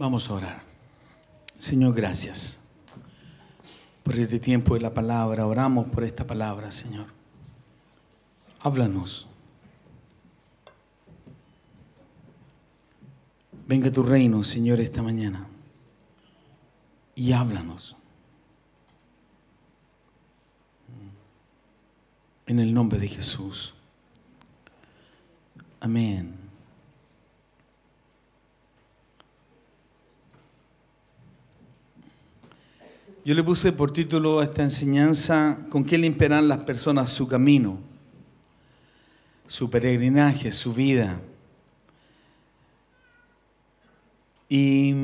Vamos a orar. Señor, gracias por este tiempo de la palabra. Oramos por esta palabra, Señor. Háblanos. Venga tu reino, Señor, esta mañana. Y háblanos. En el nombre de Jesús. Amén. Yo le puse por título a esta enseñanza, ¿con qué imperan las personas su camino, su peregrinaje, su vida? Y,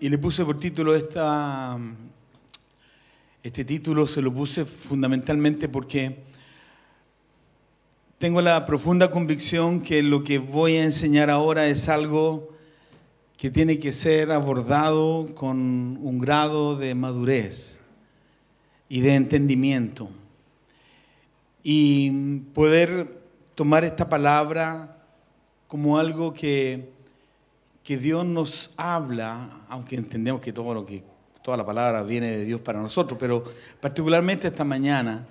le puse por título esta, este título, se lo puse fundamentalmente porque tengo la profunda convicción que lo que voy a enseñar ahora es algo que tiene que ser abordado con un grado de madurez y de entendimiento. Y poder tomar esta palabra como algo que, que Dios nos habla, aunque entendemos que todo lo que toda la palabra viene de Dios para nosotros, pero particularmente esta mañana,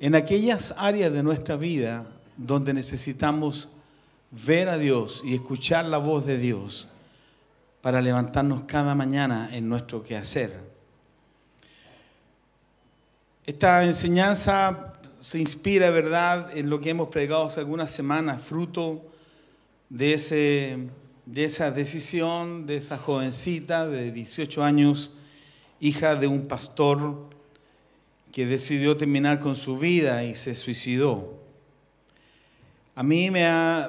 en aquellas áreas de nuestra vida donde necesitamos ver a Dios y escuchar la voz de Dios, para levantarnos cada mañana en nuestro quehacer. Esta enseñanza se inspira, ¿verdad?, en lo que hemos pregado hace algunas semanas, fruto de, ese, de esa decisión de esa jovencita de 18 años, hija de un pastor que decidió terminar con su vida y se suicidó. A mí me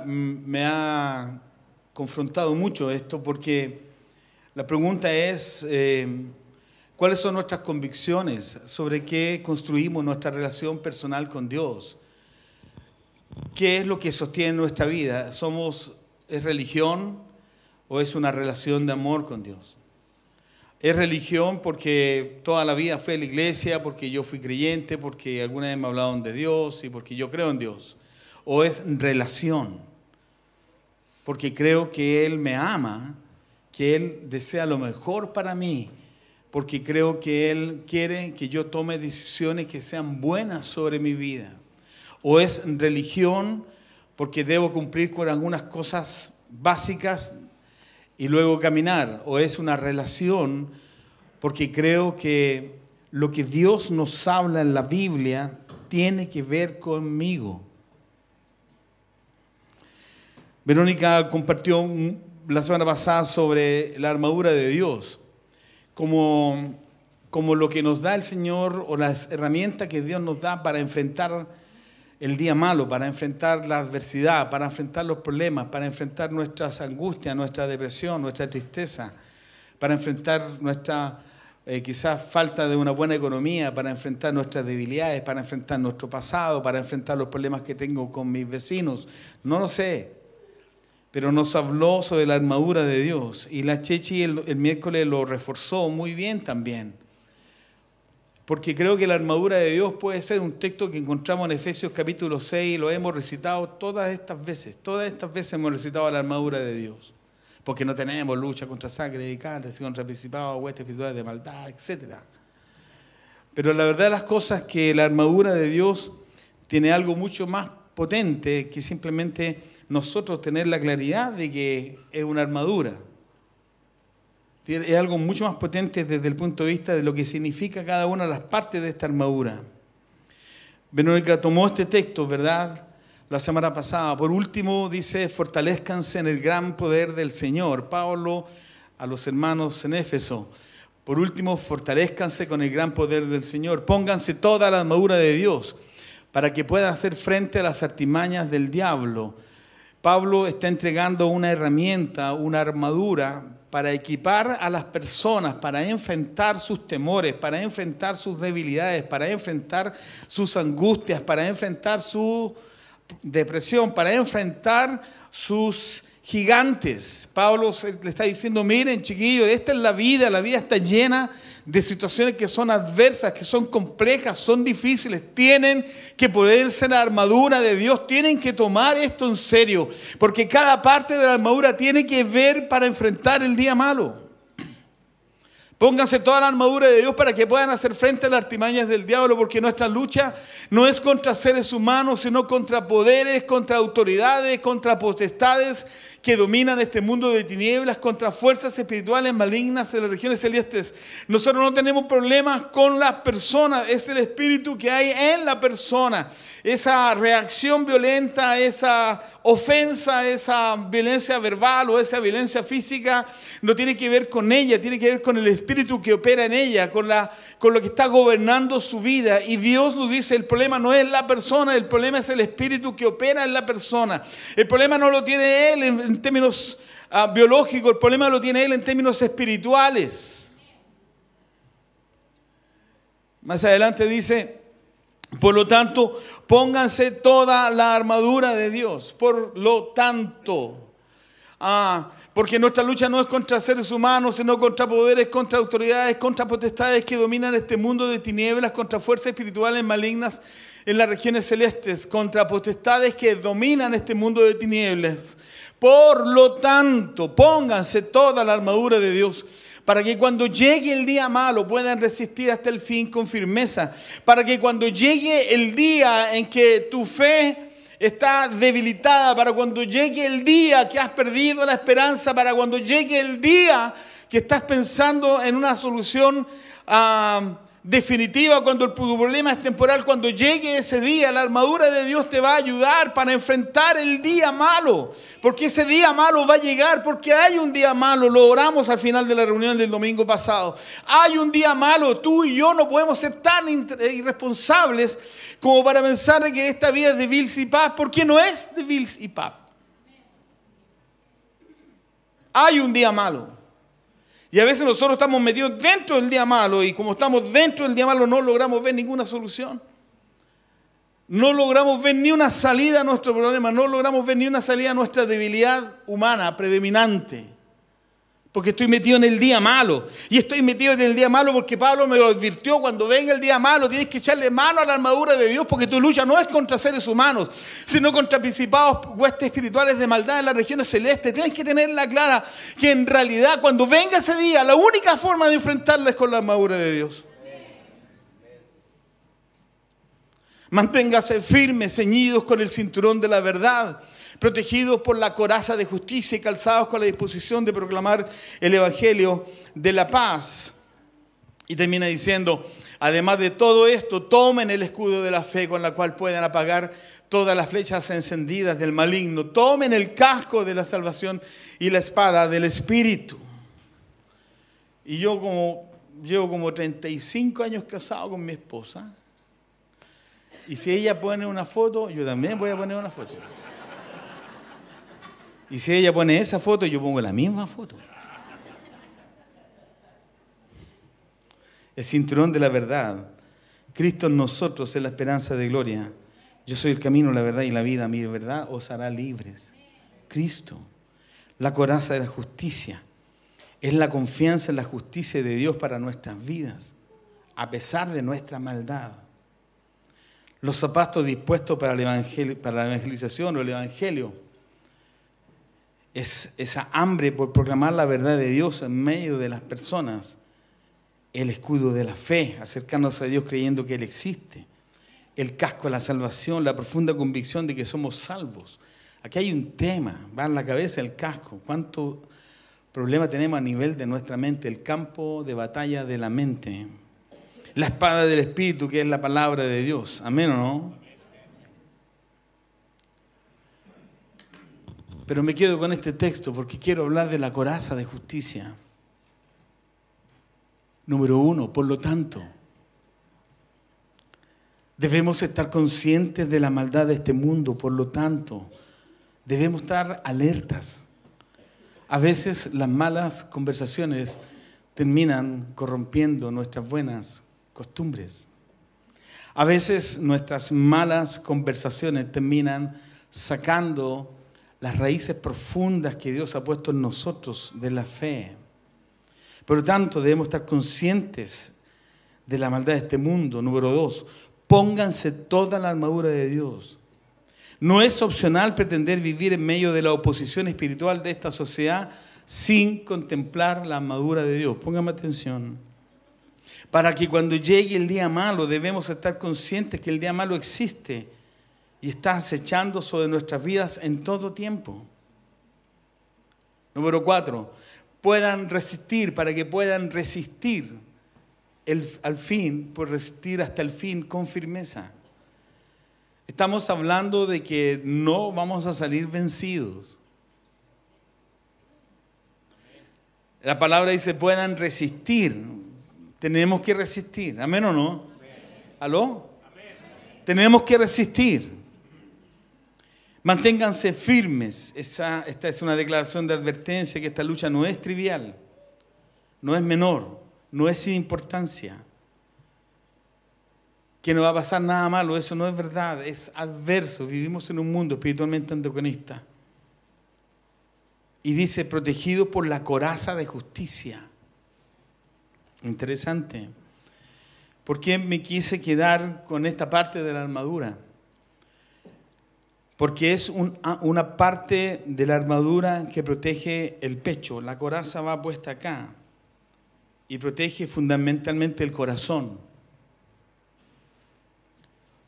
me ha confrontado mucho esto porque la pregunta es, eh, ¿cuáles son nuestras convicciones sobre qué construimos nuestra relación personal con Dios? ¿Qué es lo que sostiene nuestra vida? ¿Somos, es religión o es una relación de amor con Dios? Es religión porque toda la vida fue la iglesia, porque yo fui creyente, porque alguna vez me hablaron de Dios y porque yo creo en Dios. O es relación porque creo que Él me ama, que Él desea lo mejor para mí, porque creo que Él quiere que yo tome decisiones que sean buenas sobre mi vida. O es religión porque debo cumplir con algunas cosas básicas y luego caminar. O es una relación porque creo que lo que Dios nos habla en la Biblia tiene que ver conmigo. Verónica compartió la semana pasada sobre la armadura de Dios, como, como lo que nos da el Señor o las herramientas que Dios nos da para enfrentar el día malo, para enfrentar la adversidad, para enfrentar los problemas, para enfrentar nuestras angustias, nuestra depresión, nuestra tristeza, para enfrentar nuestra eh, quizás falta de una buena economía, para enfrentar nuestras debilidades, para enfrentar nuestro pasado, para enfrentar los problemas que tengo con mis vecinos. No lo sé, pero nos habló sobre la armadura de Dios y la Chechi el, el miércoles lo reforzó muy bien también. Porque creo que la armadura de Dios puede ser un texto que encontramos en Efesios capítulo 6 y lo hemos recitado todas estas veces. Todas estas veces hemos recitado la armadura de Dios. Porque no tenemos lucha contra sangre y carne, sino contra principados, huestes espirituales de maldad, etc. Pero la verdad de las cosas es que la armadura de Dios tiene algo mucho más potente que simplemente nosotros tener la claridad de que es una armadura. Es algo mucho más potente desde el punto de vista de lo que significa cada una de las partes de esta armadura. Verónica tomó este texto, ¿verdad? La semana pasada. Por último, dice, fortalezcanse en el gran poder del Señor. Pablo a los hermanos en Éfeso. Por último, fortalezcanse con el gran poder del Señor. Pónganse toda la armadura de Dios para que puedan hacer frente a las artimañas del diablo. Pablo está entregando una herramienta, una armadura para equipar a las personas, para enfrentar sus temores, para enfrentar sus debilidades, para enfrentar sus angustias, para enfrentar su depresión, para enfrentar sus gigantes. Pablo le está diciendo, miren chiquillos, esta es la vida, la vida está llena de situaciones que son adversas, que son complejas, son difíciles, tienen que ponerse la armadura de Dios, tienen que tomar esto en serio, porque cada parte de la armadura tiene que ver para enfrentar el día malo. Pónganse toda la armadura de Dios para que puedan hacer frente a las artimañas del diablo, porque nuestra lucha no es contra seres humanos, sino contra poderes, contra autoridades, contra potestades que dominan este mundo de tinieblas, contra fuerzas espirituales malignas en las regiones celestes. Nosotros no tenemos problemas con las personas, es el espíritu que hay en la persona. Esa reacción violenta, esa ofensa, esa violencia verbal o esa violencia física, no tiene que ver con ella, tiene que ver con el espíritu que opera en ella, con, la, con lo que está gobernando su vida. Y Dios nos dice, el problema no es la persona, el problema es el espíritu que opera en la persona. El problema no lo tiene Él en, términos ah, biológicos, el problema lo tiene Él en términos espirituales. Más adelante dice, por lo tanto, pónganse toda la armadura de Dios. Por lo tanto, ah, porque nuestra lucha no es contra seres humanos, sino contra poderes, contra autoridades, contra potestades que dominan este mundo de tinieblas, contra fuerzas espirituales malignas en las regiones celestes, contra potestades que dominan este mundo de tinieblas. Por lo tanto, pónganse toda la armadura de Dios para que cuando llegue el día malo puedan resistir hasta el fin con firmeza, para que cuando llegue el día en que tu fe está debilitada para cuando llegue el día que has perdido la esperanza, para cuando llegue el día que estás pensando en una solución. Ah, definitiva, cuando el problema es temporal, cuando llegue ese día, la armadura de Dios te va a ayudar para enfrentar el día malo, porque ese día malo va a llegar, porque hay un día malo, lo oramos al final de la reunión del domingo pasado, hay un día malo, tú y yo no podemos ser tan eh, irresponsables como para pensar que esta vida es de vils y paz, porque no es de vils y paz. Hay un día malo. Y a veces nosotros estamos metidos dentro del día malo y como estamos dentro del día malo no logramos ver ninguna solución. No logramos ver ni una salida a nuestro problema, no logramos ver ni una salida a nuestra debilidad humana predominante porque estoy metido en el día malo. Y estoy metido en el día malo porque Pablo me lo advirtió, cuando venga el día malo tienes que echarle mano a la armadura de Dios porque tu lucha no es contra seres humanos, sino contra principados, huestes espirituales de maldad en las regiones celestes. Tienes que tenerla clara que en realidad cuando venga ese día, la única forma de enfrentarla es con la armadura de Dios. Manténgase firmes, ceñidos con el cinturón de la verdad protegidos por la coraza de justicia y calzados con la disposición de proclamar el Evangelio de la paz. Y termina diciendo, además de todo esto, tomen el escudo de la fe con la cual puedan apagar todas las flechas encendidas del maligno. Tomen el casco de la salvación y la espada del Espíritu. Y yo como llevo como 35 años casado con mi esposa. Y si ella pone una foto, yo también voy a poner una foto. Y si ella pone esa foto, yo pongo la misma foto. El cinturón de la verdad. Cristo en nosotros es la esperanza de gloria. Yo soy el camino, la verdad y la vida. Mi verdad os hará libres. Cristo. La coraza de la justicia. Es la confianza en la justicia de Dios para nuestras vidas, a pesar de nuestra maldad. Los zapatos dispuestos para, para la evangelización o el evangelio es esa hambre por proclamar la verdad de Dios en medio de las personas, el escudo de la fe, acercándose a Dios creyendo que Él existe, el casco de la salvación, la profunda convicción de que somos salvos. Aquí hay un tema, va en la cabeza el casco, cuánto problema tenemos a nivel de nuestra mente, el campo de batalla de la mente, la espada del Espíritu que es la palabra de Dios, amén o no, Pero me quedo con este texto porque quiero hablar de la coraza de justicia. Número uno, por lo tanto, debemos estar conscientes de la maldad de este mundo, por lo tanto, debemos estar alertas. A veces las malas conversaciones terminan corrompiendo nuestras buenas costumbres. A veces nuestras malas conversaciones terminan sacando las raíces profundas que Dios ha puesto en nosotros de la fe. Por lo tanto, debemos estar conscientes de la maldad de este mundo. Número dos, pónganse toda la armadura de Dios. No es opcional pretender vivir en medio de la oposición espiritual de esta sociedad sin contemplar la armadura de Dios. Pónganme atención. Para que cuando llegue el día malo debemos estar conscientes que el día malo existe y está acechando sobre nuestras vidas en todo tiempo. Número cuatro, puedan resistir para que puedan resistir al fin, por resistir hasta el fin con firmeza. Estamos hablando de que no vamos a salir vencidos. La palabra dice puedan resistir. Tenemos que resistir. ¿Amén o no? ¿Aló? Tenemos que resistir. Manténganse firmes. esta es una declaración de advertencia que esta lucha no es trivial, no es menor, no es sin importancia. Que no va a pasar nada malo, eso no es verdad, es adverso. Vivimos en un mundo espiritualmente antagonista. Y dice, protegido por la coraza de justicia. Interesante. ¿Por qué me quise quedar con esta parte de la armadura? porque es una parte de la armadura que protege el pecho. La coraza va puesta acá y protege fundamentalmente el corazón.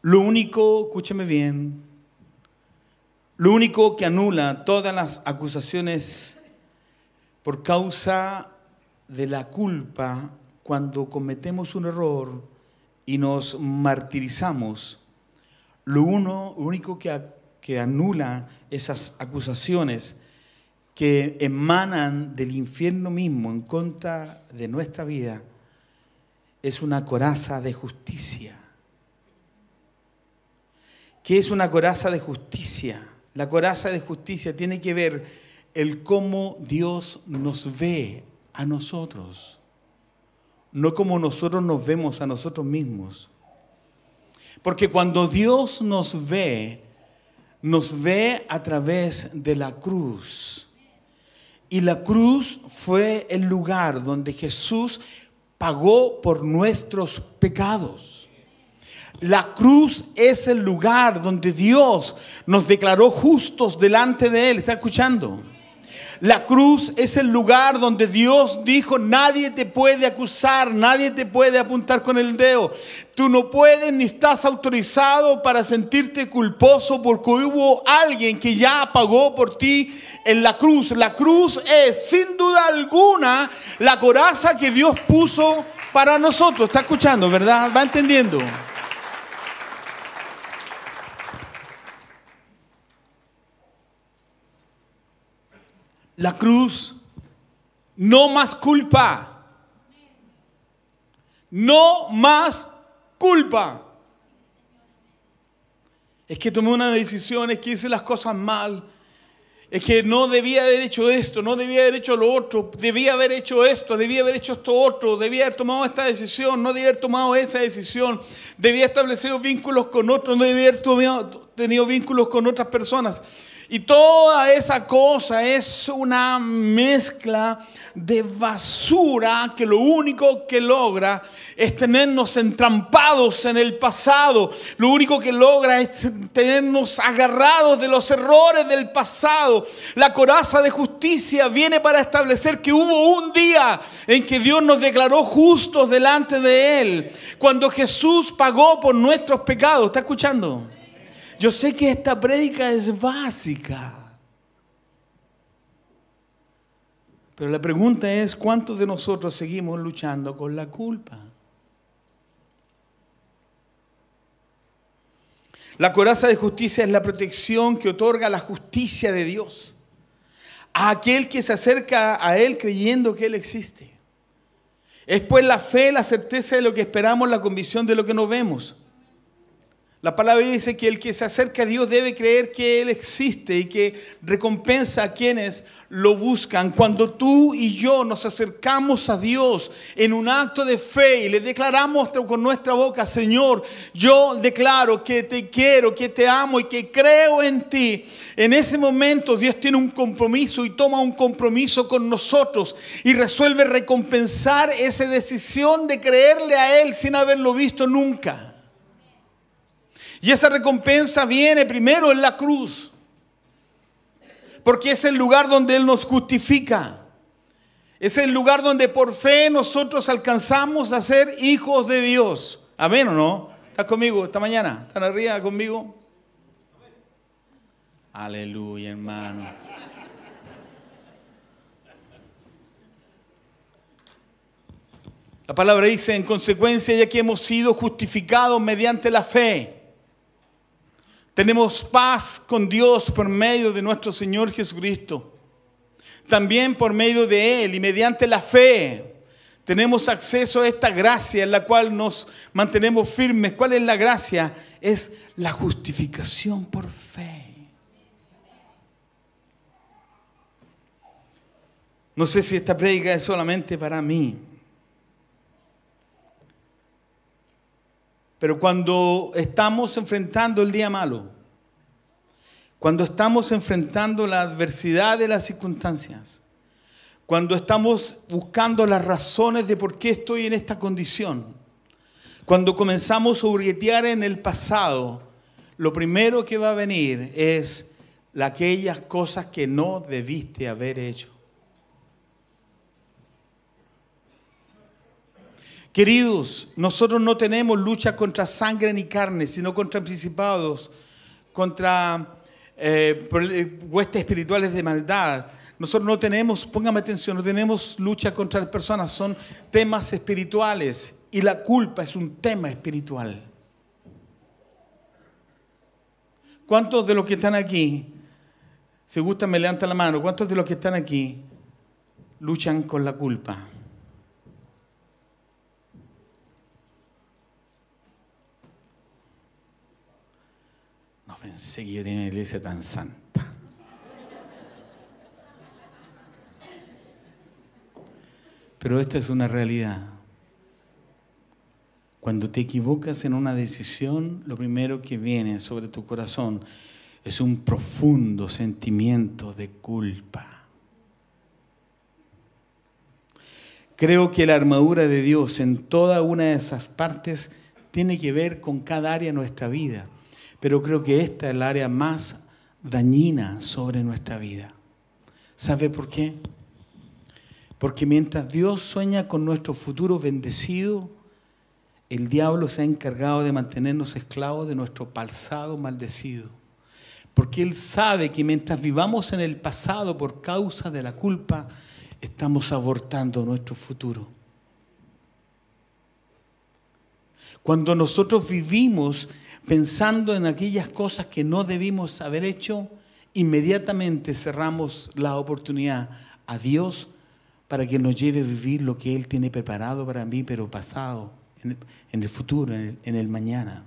Lo único, escúchame bien, lo único que anula todas las acusaciones por causa de la culpa cuando cometemos un error y nos martirizamos, lo, único que que anula esas acusaciones que emanan del infierno mismo en contra de nuestra vida, es una coraza de justicia. ¿Qué es una coraza de justicia? La coraza de justicia tiene que ver el cómo Dios nos ve a nosotros, no como nosotros nos vemos a nosotros mismos. Porque cuando Dios nos ve, nos ve a través de la cruz. Y la cruz fue el lugar donde Jesús pagó por nuestros pecados. La cruz es el lugar donde Dios nos declaró justos delante de Él. ¿Está escuchando? La cruz es el lugar donde Dios dijo, nadie te puede acusar, nadie te puede apuntar con el dedo. Tú no puedes ni estás autorizado para sentirte culposo porque hubo alguien que ya pagó por ti en la cruz. La cruz es sin duda alguna la coraza que Dios puso para nosotros. ¿Está escuchando, verdad? ¿Va entendiendo? la cruz, no más culpa. No más culpa. Es que tomé una decisión, es que hice las cosas mal. Es que no debía haber hecho esto, no debía haber hecho lo otro, debía haber hecho esto, debía haber hecho esto otro, debía haber tomado esta decisión, no debía haber tomado esa decisión, debía establecer vínculos con otros, no debía haber tenido vínculos con otras personas. Y toda esa cosa es una mezcla de basura que lo único que logra es tenernos entrampados en el pasado. Lo único que logra es tenernos agarrados de los errores del pasado. La coraza de justicia viene para establecer que hubo un día en que Dios nos declaró justos delante de Él. Cuando Jesús pagó por nuestros pecados. ¿Está escuchando? Yo sé que esta prédica es básica. Pero la pregunta es, ¿cuántos de nosotros seguimos luchando con la culpa? La coraza de justicia es la protección que otorga la justicia de Dios a aquel que se acerca a Él creyendo que Él existe. Es pues la fe, la certeza de lo que esperamos, la convicción de lo que no vemos. La palabra dice que el que se acerca a Dios debe creer que Él existe y que recompensa a quienes lo buscan. Cuando tú y yo nos acercamos a Dios en un acto de fe y le declaramos con nuestra boca, Señor, yo declaro que te quiero, que te amo y que creo en ti, en ese momento Dios tiene un compromiso y toma un compromiso con nosotros y resuelve recompensar esa decisión de creerle a Él sin haberlo visto nunca. Y esa recompensa viene primero en la cruz, porque es el lugar donde Él nos justifica. Es el lugar donde por fe nosotros alcanzamos a ser hijos de Dios. Amén o no? ¿Estás conmigo esta mañana? ¿Están arriba conmigo? Aleluya, hermano. La palabra dice, en consecuencia, ya que hemos sido justificados mediante la fe, tenemos paz con Dios por medio de nuestro Señor Jesucristo. También por medio de Él y mediante la fe tenemos acceso a esta gracia en la cual nos mantenemos firmes. ¿Cuál es la gracia? Es la justificación por fe. No sé si esta predica es solamente para mí. Pero cuando estamos enfrentando el día malo, cuando estamos enfrentando la adversidad de las circunstancias, cuando estamos buscando las razones de por qué estoy en esta condición, cuando comenzamos a hurguetear en el pasado, lo primero que va a venir es aquellas cosas que no debiste haber hecho. Queridos, nosotros no tenemos lucha contra sangre ni carne, sino contra principados, contra eh, huestes espirituales de maldad. Nosotros no tenemos, póngame atención, no tenemos lucha contra personas, son temas espirituales y la culpa es un tema espiritual. ¿Cuántos de los que están aquí, si gustan me levantan la mano, cuántos de los que están aquí luchan con la culpa? pensé que una iglesia tan santa. Pero esta es una realidad. Cuando te equivocas en una decisión, lo primero que viene sobre tu corazón es un profundo sentimiento de culpa. Creo que la armadura de Dios en toda una de esas partes tiene que ver con cada área de nuestra vida. Pero creo que esta es el área más dañina sobre nuestra vida. ¿Sabe por qué? Porque mientras Dios sueña con nuestro futuro bendecido, el diablo se ha encargado de mantenernos esclavos de nuestro pasado maldecido. Porque Él sabe que mientras vivamos en el pasado por causa de la culpa, estamos abortando nuestro futuro. Cuando nosotros vivimos pensando en aquellas cosas que no debimos haber hecho, inmediatamente cerramos la oportunidad a Dios para que nos lleve a vivir lo que Él tiene preparado para mí, pero pasado, en el futuro, en el, mañana.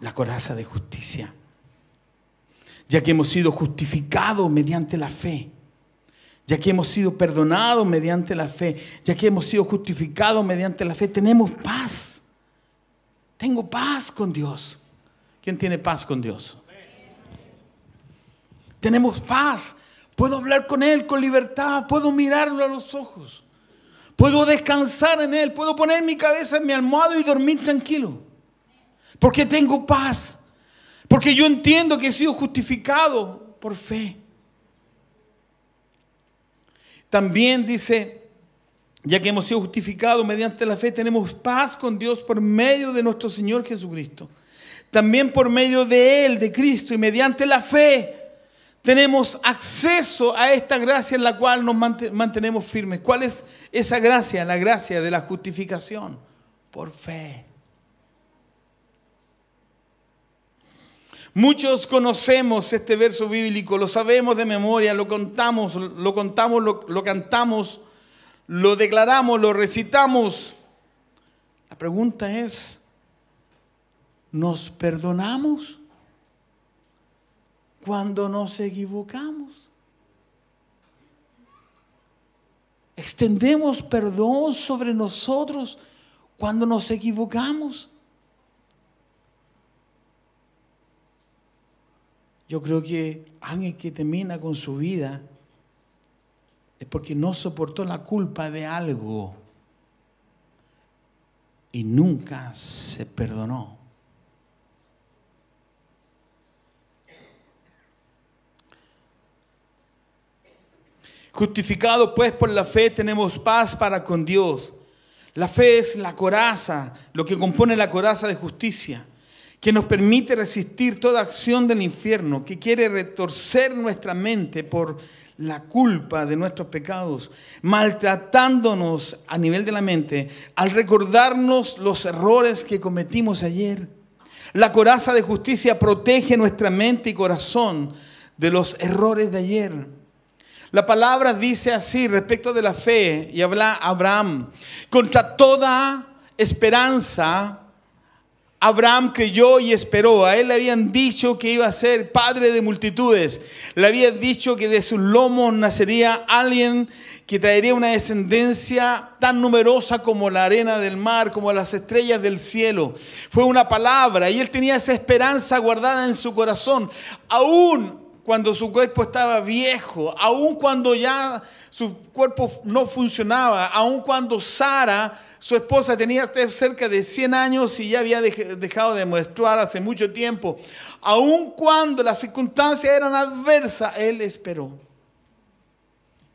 La coraza de justicia, ya que hemos sido justificados mediante la fe ya que hemos sido perdonados mediante la fe, ya que hemos sido justificados mediante la fe, tenemos paz tengo paz con Dios. ¿Quién tiene paz con Dios? Tenemos paz. Puedo hablar con Él con libertad. Puedo mirarlo a los ojos. Puedo descansar en Él. Puedo poner mi cabeza en mi almohada y dormir tranquilo. Porque tengo paz. Porque yo entiendo que he sido justificado por fe. También dice ya que hemos sido justificados mediante la fe, tenemos paz con Dios por medio de nuestro Señor Jesucristo. También por medio de Él, de Cristo, y mediante la fe, tenemos acceso a esta gracia en la cual nos mantenemos firmes. ¿Cuál es esa gracia? La gracia de la justificación por fe. Muchos conocemos este verso bíblico, lo sabemos de memoria, lo contamos, lo contamos, lo, cantamos lo declaramos, lo recitamos. La pregunta es, ¿nos perdonamos cuando nos equivocamos? Extendemos perdón sobre nosotros cuando nos equivocamos. Yo creo que alguien que termina con su vida es porque no soportó la culpa de algo y nunca se perdonó. Justificado pues por la fe tenemos paz para con Dios. La fe es la coraza, lo que compone la coraza de justicia, que nos permite resistir toda acción del infierno, que quiere retorcer nuestra mente por la culpa de nuestros pecados, maltratándonos a nivel de la mente, al recordarnos los errores que cometimos ayer. La coraza de justicia protege nuestra mente y corazón de los errores de ayer. La palabra dice así respecto de la fe y habla Abraham, contra toda esperanza Abraham creyó y esperó. A él le habían dicho que iba a ser padre de multitudes. Le habían dicho que de sus lomos nacería alguien que traería una descendencia tan numerosa como la arena del mar, como las estrellas del cielo. Fue una palabra y él tenía esa esperanza guardada en su corazón. Aún cuando su cuerpo estaba viejo, aún cuando ya su cuerpo no funcionaba, aún cuando Sara su esposa tenía cerca de 100 años y ya había dejado de menstruar hace mucho tiempo. Aun cuando las circunstancias eran adversas, él esperó.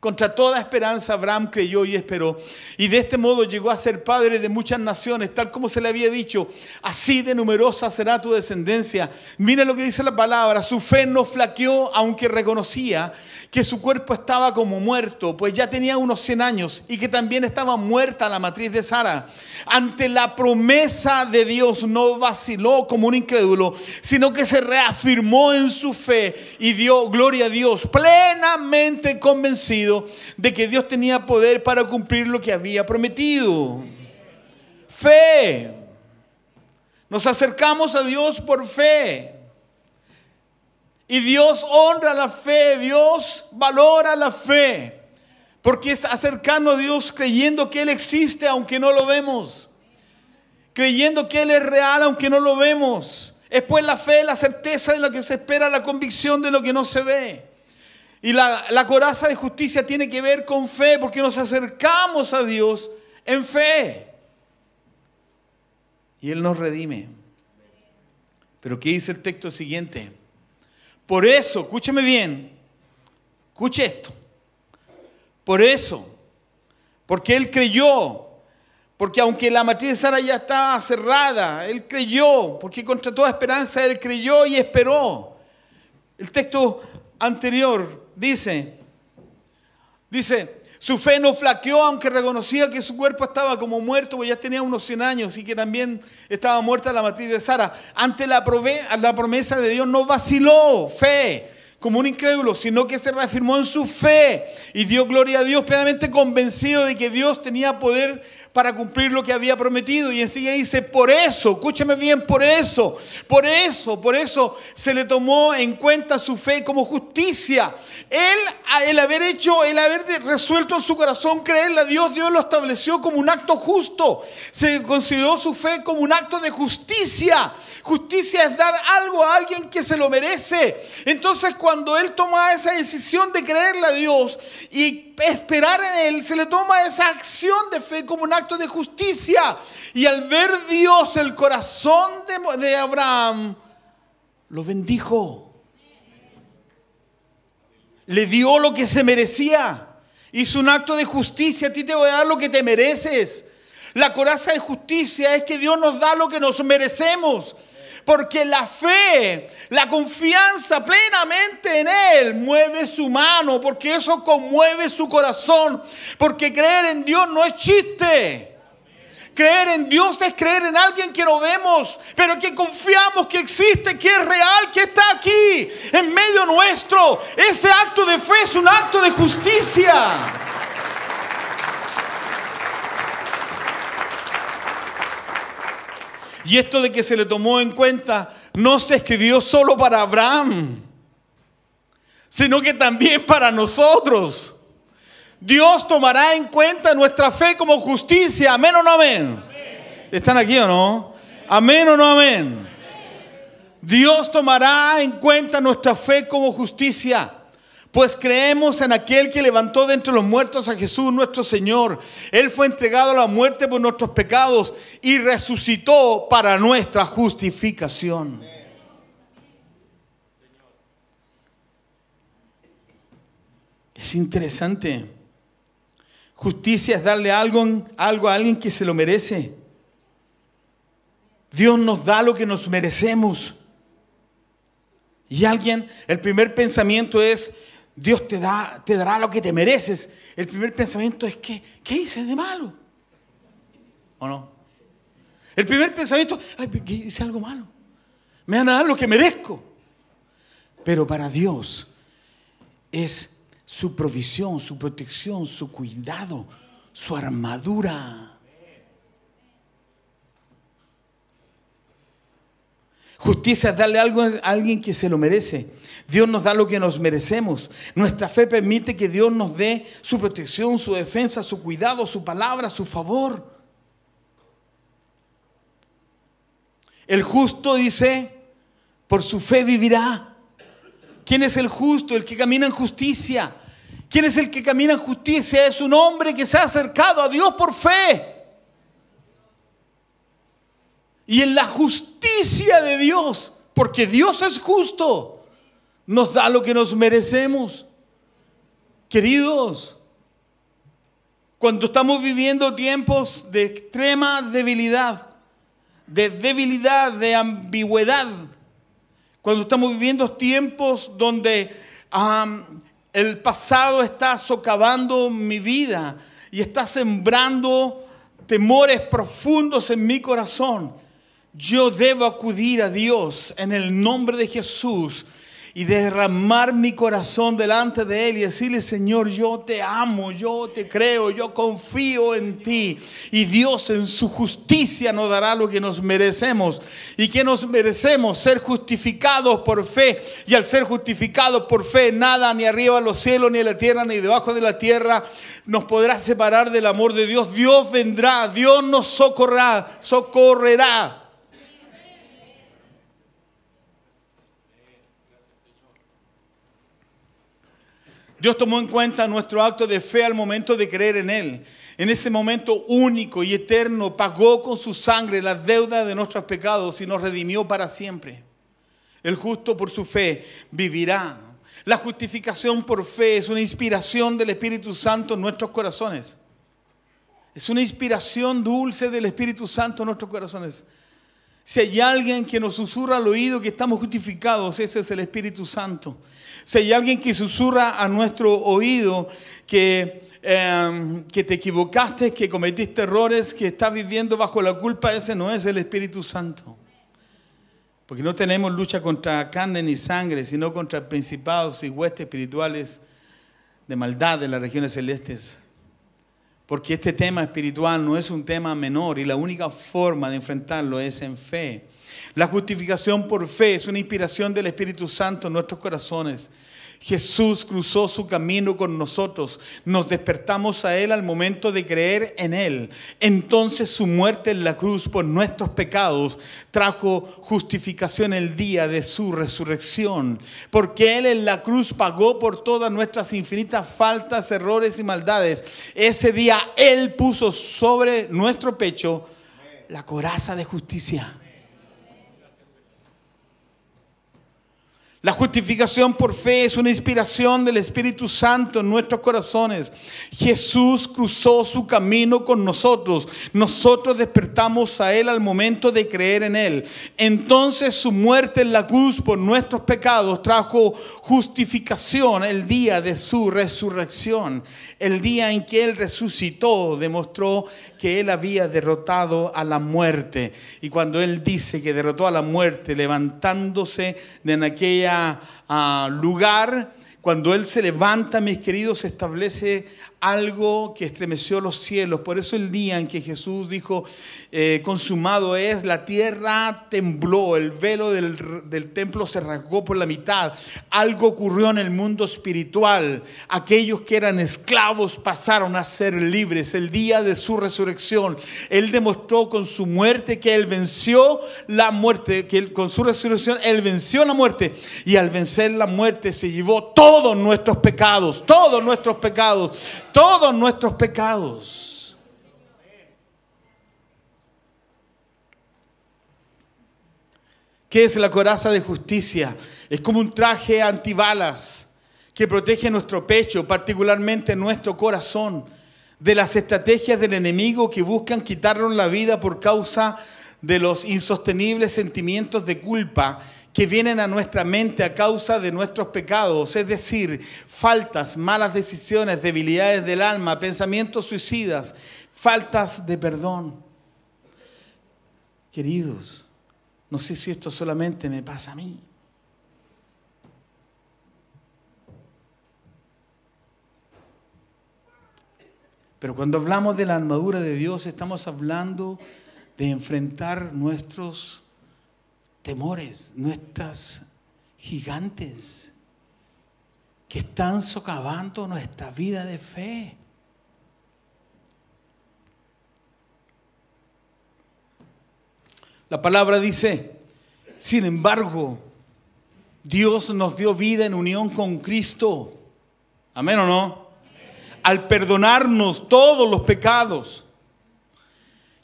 Contra toda esperanza, Abraham creyó y esperó. Y de este modo llegó a ser padre de muchas naciones, tal como se le había dicho. Así de numerosa será tu descendencia. Mira lo que dice la palabra. Su fe no flaqueó, aunque reconocía que su cuerpo estaba como muerto, pues ya tenía unos 100 años, y que también estaba muerta la matriz de Sara. Ante la promesa de Dios no vaciló como un incrédulo, sino que se reafirmó en su fe y dio gloria a Dios, plenamente convencido de que Dios tenía poder para cumplir lo que había prometido. Fe. Nos acercamos a Dios por fe. Y Dios honra la fe, Dios valora la fe, porque es acercarnos a Dios creyendo que Él existe aunque no lo vemos, creyendo que Él es real aunque no lo vemos. Es pues la fe, la certeza de lo que se espera, la convicción de lo que no se ve. Y la, la coraza de justicia tiene que ver con fe, porque nos acercamos a Dios en fe. Y Él nos redime. Pero ¿qué dice el texto siguiente? Por eso, escúcheme bien, escuche esto. Por eso, porque él creyó, porque aunque la matriz de Sara ya estaba cerrada, él creyó, porque contra toda esperanza él creyó y esperó. El texto anterior dice, dice, su fe no flaqueó, aunque reconocía que su cuerpo estaba como muerto, porque ya tenía unos 100 años y que también estaba muerta la matriz de Sara. Ante la, la promesa de Dios no vaciló fe como un incrédulo, sino que se reafirmó en su fe y dio gloria a Dios plenamente convencido de que Dios tenía poder para cumplir lo que había prometido. Y enseguida dice, por eso, escúchame bien, por eso, por eso, por eso se le tomó en cuenta su fe como justicia. Él, el haber hecho, el haber resuelto en su corazón creerle a Dios, Dios lo estableció como un acto justo. Se consideró su fe como un acto de justicia. Justicia es dar algo a alguien que se lo merece. Entonces cuando él toma esa decisión de creerle a Dios y esperar en él, se le toma esa acción de fe como un acto de justicia. Y al ver Dios el corazón de, de Abraham, lo bendijo. Le dio lo que se merecía. Hizo un acto de justicia. A ti te voy a dar lo que te mereces. La coraza de justicia es que Dios nos da lo que nos merecemos. Porque la fe, la confianza plenamente en Él mueve su mano, porque eso conmueve su corazón, porque creer en Dios no es chiste. Creer en Dios es creer en alguien que no vemos, pero que confiamos que existe, que es real, que está aquí, en medio nuestro. Ese acto de fe es un acto de justicia. Y esto de que se le tomó en cuenta no se escribió solo para Abraham, sino que también para nosotros. Dios tomará en cuenta nuestra fe como justicia. Amén o no amén. ¿Están aquí o no? Amén o no amén. amén. Dios tomará en cuenta nuestra fe como justicia. Pues creemos en aquel que levantó de entre los muertos a Jesús nuestro Señor. Él fue entregado a la muerte por nuestros pecados y resucitó para nuestra justificación. Es interesante. Justicia es darle algo, algo a alguien que se lo merece. Dios nos da lo que nos merecemos. Y alguien, el primer pensamiento es, Dios te, da, te dará lo que te mereces, el primer pensamiento es que, ¿qué hice de malo? ¿O no? El primer pensamiento, ay, hice algo malo. Me van a dar lo que merezco. Pero para Dios es su provisión, su protección, su cuidado, su armadura. Justicia es darle algo a alguien que se lo merece. Dios nos da lo que nos merecemos. Nuestra fe permite que Dios nos dé su protección, su defensa, su cuidado, su palabra, su favor. El justo dice, por su fe vivirá. ¿Quién es el justo? El que camina en justicia. ¿Quién es el que camina en justicia? Es un hombre que se ha acercado a Dios por fe. Y en la justicia de Dios, porque Dios es justo nos da lo que nos merecemos. Queridos, cuando estamos viviendo tiempos de extrema debilidad, de debilidad, de ambigüedad, cuando estamos viviendo tiempos donde el pasado está socavando mi vida y está sembrando temores profundos en mi corazón, yo debo acudir a Dios en el nombre de Jesús y derramar mi corazón delante de Él y decirle, Señor, yo te amo, yo te creo, yo confío en ti. Y Dios en su justicia nos dará lo que nos merecemos. ¿Y que nos merecemos? Ser justificados por fe. Y al ser justificados por fe, nada, ni arriba los cielos, ni la tierra, ni debajo de la tierra, nos podrá separar del amor de Dios. Dios vendrá, Dios nos socorrará socorrerá. Dios tomó en cuenta nuestro acto de fe al momento de creer en Él. En ese momento único y eterno pagó con su sangre las deudas de nuestros pecados y nos redimió para siempre. El justo por su fe vivirá. La justificación por fe es una inspiración del Espíritu Santo en nuestros corazones. Es una inspiración dulce del Espíritu Santo en nuestros corazones. Si hay alguien que nos susurra al oído que estamos justificados, ese es el Espíritu Santo. Si hay alguien que susurra a nuestro oído que, em, que te equivocaste, que cometiste errores, que estás viviendo bajo la culpa, ese no es el Espíritu Santo. Porque no tenemos lucha contra carne ni sangre, sino contra principados y huestes espirituales de maldad en las regiones celestes porque este tema espiritual no es un tema menor y la única forma de enfrentarlo es en fe. La justificación por fe es una inspiración del Espíritu Santo en nuestros corazones Jesús cruzó su camino con nosotros. Nos despertamos a Él al momento de creer en Él. Entonces su muerte en la cruz por nuestros pecados trajo justificación el día de su resurrección. Porque Él en la cruz pagó por todas nuestras infinitas faltas, errores y maldades. Ese día Él puso sobre nuestro pecho la coraza de justicia. La justificación por fe es una inspiración del Espíritu Santo en nuestros corazones. Jesús cruzó su camino con nosotros. Nosotros despertamos a Él al momento de creer en Él. Entonces su muerte en la cruz por nuestros pecados trajo justificación el día de su resurrección. El día en que Él resucitó demostró que él había derrotado a la muerte. Y cuando él dice que derrotó a la muerte levantándose de aquella ah, lugar, cuando él se levanta, mis queridos, se establece algo que estremeció los cielos. Por eso el día en que Jesús dijo, eh, consumado es, la tierra tembló, el velo del, templo se rasgó por la mitad. Algo ocurrió en el mundo espiritual. Aquellos que eran esclavos pasaron a ser libres. El día de su resurrección, Él demostró con su muerte que Él venció la muerte, que con su resurrección Él venció la muerte. Y al vencer la muerte se llevó todos nuestros pecados, todos nuestros pecados todos nuestros pecados. ¿Qué es la coraza de justicia? Es como un traje antibalas que protege nuestro pecho, particularmente nuestro corazón, de las estrategias del enemigo que buscan quitarnos la vida por causa de los insostenibles sentimientos de culpa que vienen a nuestra mente a causa de nuestros pecados, es decir, faltas, malas decisiones, debilidades del alma, pensamientos suicidas, faltas de perdón. Queridos, no sé si esto solamente me pasa a mí. Pero cuando hablamos de la armadura de Dios, estamos hablando de enfrentar nuestros temores, nuestras gigantes que están socavando nuestra vida de fe. La palabra dice, sin embargo, Dios nos dio vida en unión con Cristo. Amén o no? Al perdonarnos todos los pecados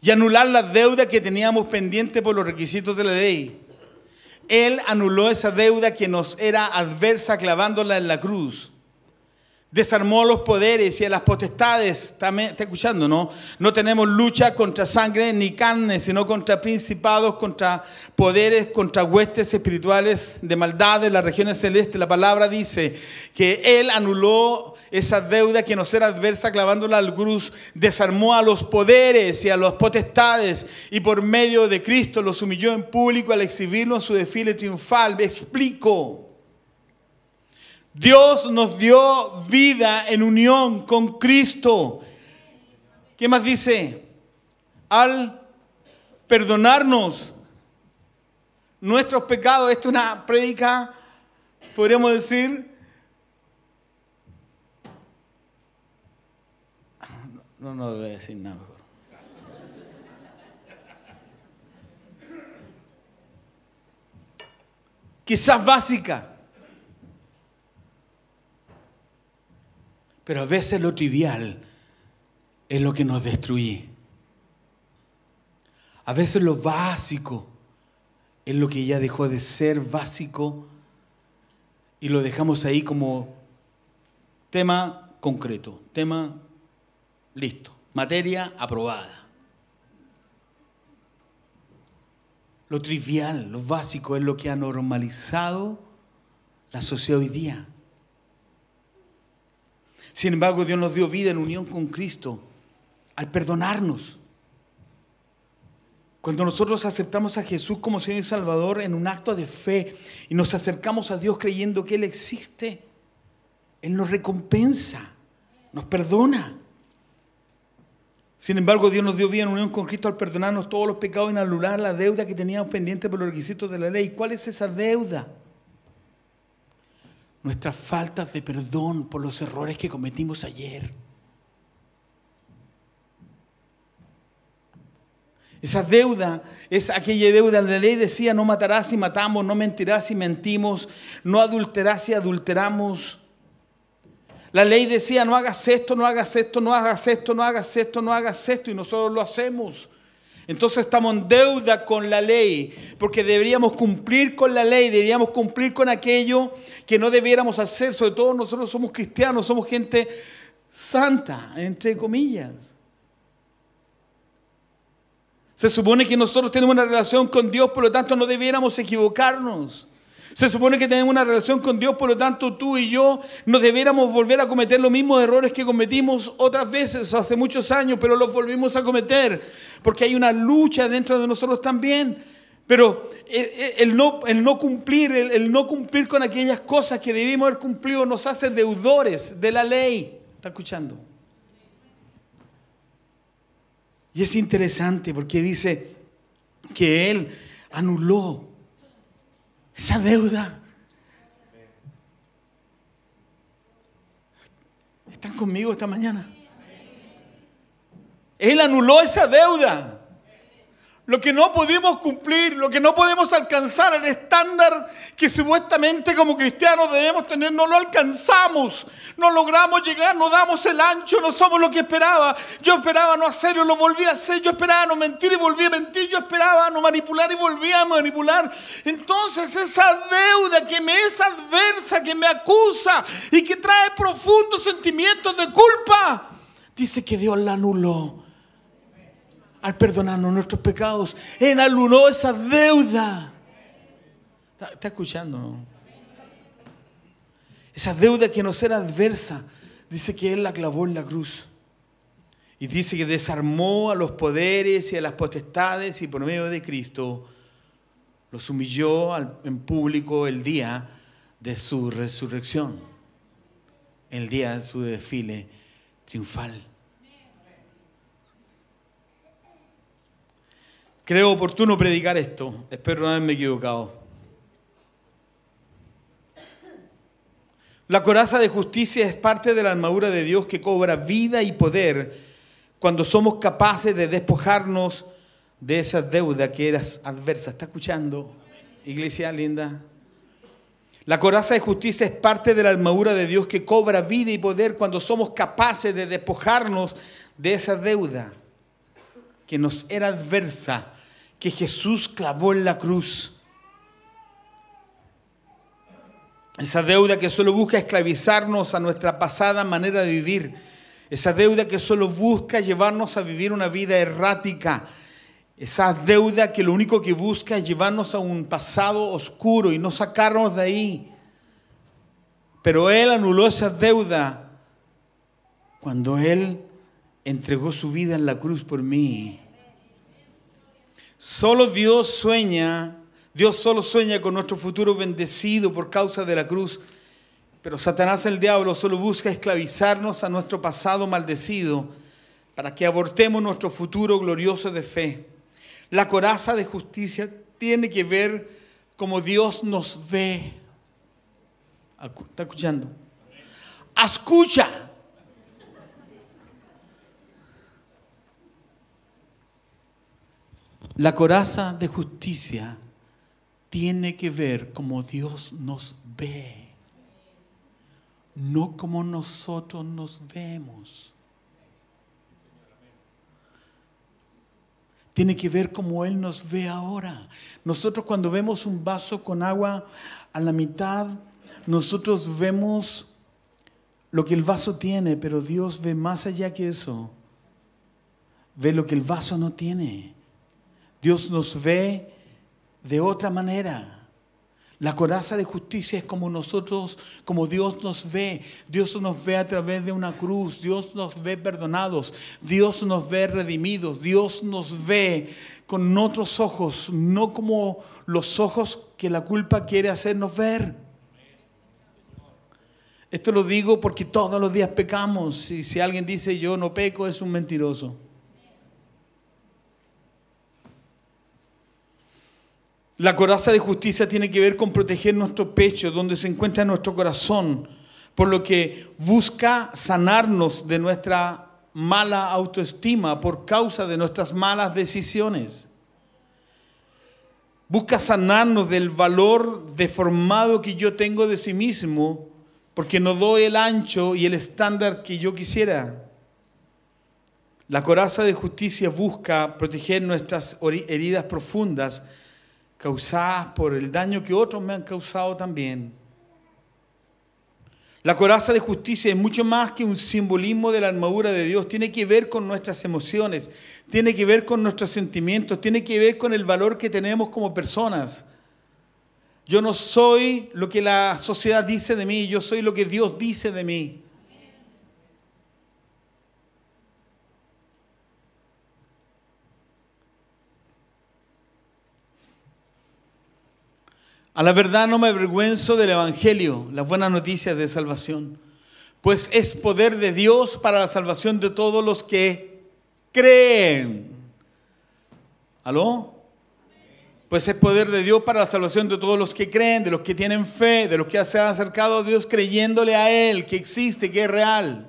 y anular la deuda que teníamos pendiente por los requisitos de la ley él anuló esa deuda que nos era adversa clavándola en la cruz desarmó los poderes y a las potestades. También, ¿Está escuchando, no? No tenemos lucha contra sangre ni carne, sino contra principados, contra poderes, contra huestes espirituales de maldad de las regiones celestes. La palabra dice que Él anuló esa deuda que nos era adversa clavándola al cruz, desarmó a los poderes y a las potestades y por medio de Cristo los humilló en público al exhibirlo en su desfile triunfal. Me explico. Dios nos dio vida en unión con Cristo. ¿Qué más dice? Al perdonarnos nuestros pecados, Esta es una predica, podríamos decir, no, no le voy a decir nada mejor. Quizás básica Pero a veces lo trivial es lo que nos destruye. A veces lo básico es lo que ya dejó de ser básico y lo dejamos ahí como tema concreto, tema listo, materia aprobada. Lo trivial, lo básico es lo que ha normalizado la sociedad hoy día. Sin embargo, Dios nos dio vida en unión con Cristo al perdonarnos. Cuando nosotros aceptamos a Jesús como Señor y Salvador en un acto de fe y nos acercamos a Dios creyendo que Él existe, Él nos recompensa, nos perdona. Sin embargo, Dios nos dio vida en unión con Cristo al perdonarnos todos los pecados y anular la deuda que teníamos pendiente por los requisitos de la ley. ¿Cuál es esa deuda? nuestras faltas de perdón por los errores que cometimos ayer. Esa deuda es aquella deuda. La ley decía, no matarás si matamos, no mentirás si mentimos, no adulterás si adulteramos. La ley decía, no hagas esto, no hagas esto, no hagas esto, no hagas esto, no hagas esto, y nosotros lo hacemos. Entonces estamos en deuda con la ley, porque deberíamos cumplir con la ley, deberíamos cumplir con aquello que no debiéramos hacer, sobre todo nosotros somos cristianos, somos gente santa, entre comillas. Se supone que nosotros tenemos una relación con Dios, por lo tanto no debiéramos equivocarnos. Se supone que tenemos una relación con Dios, por lo tanto tú y yo no debiéramos volver a cometer los mismos errores que cometimos otras veces hace muchos años, pero los volvimos a cometer, porque hay una lucha dentro de nosotros también. Pero eh, eh, el, no, cumplir, el, no cumplir con aquellas cosas que debimos haber cumplido nos hace deudores de la ley. ¿Está escuchando? Y es interesante porque dice que Él anuló esa deuda. ¿Están conmigo esta mañana? Él anuló esa deuda lo que no podemos cumplir, lo que no podemos alcanzar, el estándar que supuestamente como cristianos debemos tener, no lo alcanzamos, no logramos llegar, no damos el ancho, no somos lo que esperaba. Yo esperaba no hacerlo, lo volví a hacer, yo esperaba no mentir y volví a mentir, yo esperaba no manipular y volví a manipular. Entonces esa deuda que me es adversa, que me acusa y que trae profundos sentimientos de culpa, dice que Dios la anuló al perdonarnos nuestros pecados, enalunó esa deuda. ¿Está, escuchando? Esa deuda que nos era adversa, dice que Él la clavó en la cruz. Y dice que desarmó a los poderes y a las potestades y por medio de Cristo los humilló en público el día de su resurrección, el día de su desfile triunfal. Creo oportuno predicar esto. Espero no haberme equivocado. La coraza de justicia es parte de la armadura de Dios que cobra vida y poder cuando somos capaces de despojarnos de esa deuda que era adversa. ¿Está escuchando, iglesia linda? La coraza de justicia es parte de la armadura de Dios que cobra vida y poder cuando somos capaces de despojarnos de esa deuda que nos era adversa que Jesús clavó en la cruz. Esa deuda que solo busca esclavizarnos a nuestra pasada manera de vivir. Esa deuda que solo busca llevarnos a vivir una vida errática. Esa deuda que lo único que busca es llevarnos a un pasado oscuro y no sacarnos de ahí. Pero Él anuló esa deuda cuando Él entregó su vida en la cruz por mí. Solo Dios sueña, Dios solo sueña con nuestro futuro bendecido por causa de la cruz. Pero Satanás el diablo solo busca esclavizarnos a nuestro pasado maldecido para que abortemos nuestro futuro glorioso de fe. La coraza de justicia tiene que ver como Dios nos ve. ¿Está escuchando? Escucha. La coraza de justicia tiene que ver como Dios nos ve, no como nosotros nos vemos. Tiene que ver como Él nos ve ahora. Nosotros cuando vemos un vaso con agua a la mitad, nosotros vemos lo que el vaso tiene, pero Dios ve más allá que eso. Ve lo que el vaso no tiene. Dios nos ve de otra manera. La coraza de justicia es como nosotros, como Dios nos ve. Dios nos ve a través de una cruz. Dios nos ve perdonados. Dios nos ve redimidos. Dios nos ve con otros ojos, no como los ojos que la culpa quiere hacernos ver. Esto lo digo porque todos los días pecamos. Y si alguien dice yo no peco, es un mentiroso. La coraza de justicia tiene que ver con proteger nuestro pecho, donde se encuentra nuestro corazón, por lo que busca sanarnos de nuestra mala autoestima por causa de nuestras malas decisiones. Busca sanarnos del valor deformado que yo tengo de sí mismo, porque no doy el ancho y el estándar que yo quisiera. La coraza de justicia busca proteger nuestras heridas profundas causadas por el daño que otros me han causado también. La coraza de justicia es mucho más que un simbolismo de la armadura de Dios. Tiene que ver con nuestras emociones, tiene que ver con nuestros sentimientos, tiene que ver con el valor que tenemos como personas. Yo no soy lo que la sociedad dice de mí, yo soy lo que Dios dice de mí. A la verdad no me avergüenzo del Evangelio, las buenas noticias de salvación, pues es poder de Dios para la salvación de todos los que creen. ¿Aló? Pues es poder de Dios para la salvación de todos los que creen, de los que tienen fe, de los que se han acercado a Dios creyéndole a Él, que existe, que es real.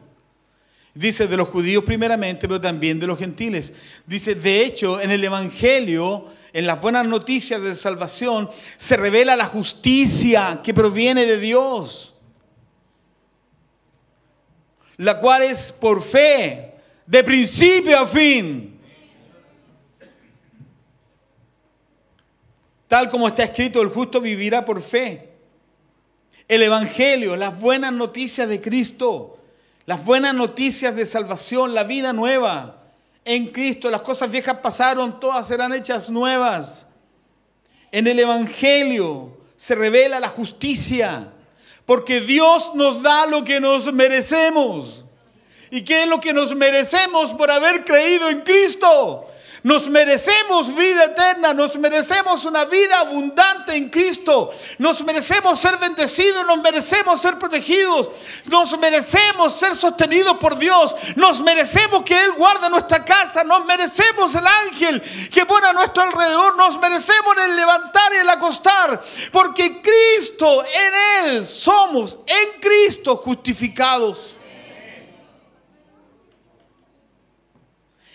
Dice de los judíos primeramente, pero también de los gentiles. Dice, de hecho, en el Evangelio, en las buenas noticias de salvación, se revela la justicia que proviene de Dios, la cual es por fe, de principio a fin. Tal como está escrito, el justo vivirá por fe. El Evangelio, las buenas noticias de Cristo las buenas noticias de salvación, la vida nueva en Cristo. Las cosas viejas pasaron, todas serán hechas nuevas. En el Evangelio se revela la justicia, porque Dios nos da lo que nos merecemos. ¿Y qué es lo que nos merecemos por haber creído en Cristo? Nos merecemos vida eterna, nos merecemos una vida abundante en Cristo, nos merecemos ser bendecidos, nos merecemos ser protegidos, nos merecemos ser sostenidos por Dios, nos merecemos que Él guarde nuestra casa, nos merecemos el ángel que pone a nuestro alrededor, nos merecemos el levantar y el acostar, porque Cristo, en Él somos, en Cristo justificados.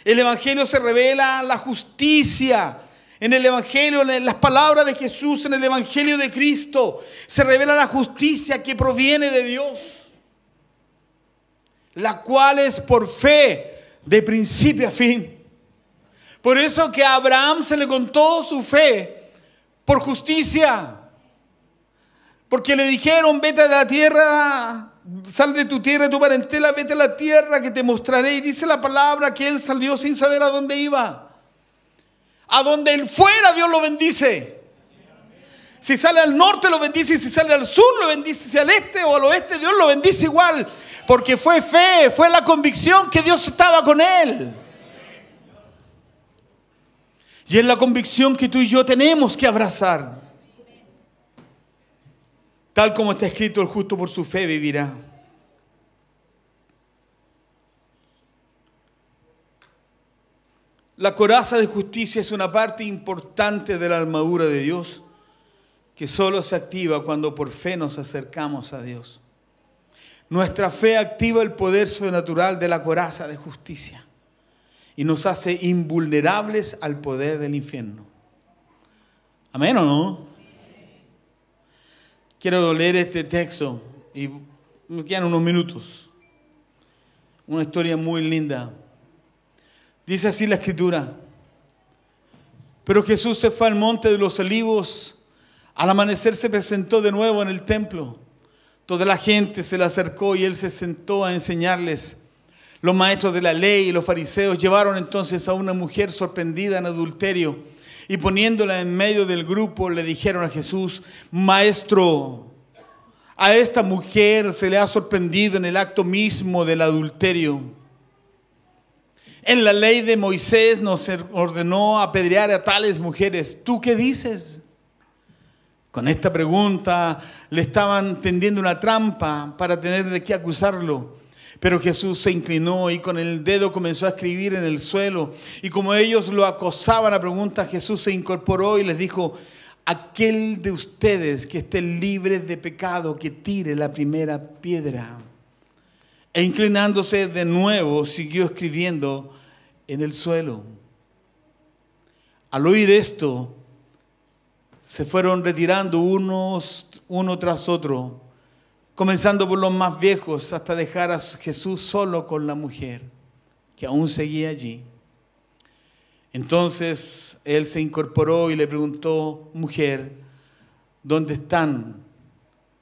El Evangelio se revela la justicia. En el Evangelio, en las palabras de Jesús, en el Evangelio de Cristo, se revela la justicia que proviene de Dios, la cual es por fe de principio a fin. Por eso que a Abraham se le contó su fe por justicia, porque le dijeron, vete de la tierra Sal de tu tierra y tu parentela, vete a la tierra que te mostraré. Y dice la palabra que él salió sin saber a dónde iba. A donde él fuera, Dios lo bendice. Si sale al norte, lo bendice. Si sale al sur, lo bendice. Si al este o al oeste, Dios lo bendice igual. Porque fue fe, fue la convicción que Dios estaba con él. Y es la convicción que tú y yo tenemos que abrazar. Tal como está escrito, el justo por su fe vivirá. La coraza de justicia es una parte importante de la armadura de Dios que solo se activa cuando por fe nos acercamos a Dios. Nuestra fe activa el poder sobrenatural de la coraza de justicia y nos hace invulnerables al poder del infierno. Amén o no? Quiero leer este texto y me quedan unos minutos. Una historia muy linda. Dice así la escritura. Pero Jesús se fue al monte de los olivos. Al amanecer se presentó de nuevo en el templo. Toda la gente se le acercó y él se sentó a enseñarles. Los maestros de la ley y los fariseos llevaron entonces a una mujer sorprendida en adulterio y poniéndola en medio del grupo le dijeron a Jesús, Maestro, a esta mujer se le ha sorprendido en el acto mismo del adulterio. En la ley de Moisés nos ordenó apedrear a tales mujeres. ¿Tú qué dices? Con esta pregunta le estaban tendiendo una trampa para tener de qué acusarlo. Pero Jesús se inclinó y con el dedo comenzó a escribir en el suelo. Y como ellos lo acosaban a preguntas, Jesús se incorporó y les dijo, aquel de ustedes que esté libre de pecado, que tire la primera piedra. E inclinándose de nuevo, siguió escribiendo en el suelo. Al oír esto, se fueron retirando unos, uno tras otro comenzando por los más viejos hasta dejar a Jesús solo con la mujer, que aún seguía allí. Entonces él se incorporó y le preguntó, mujer, ¿dónde están?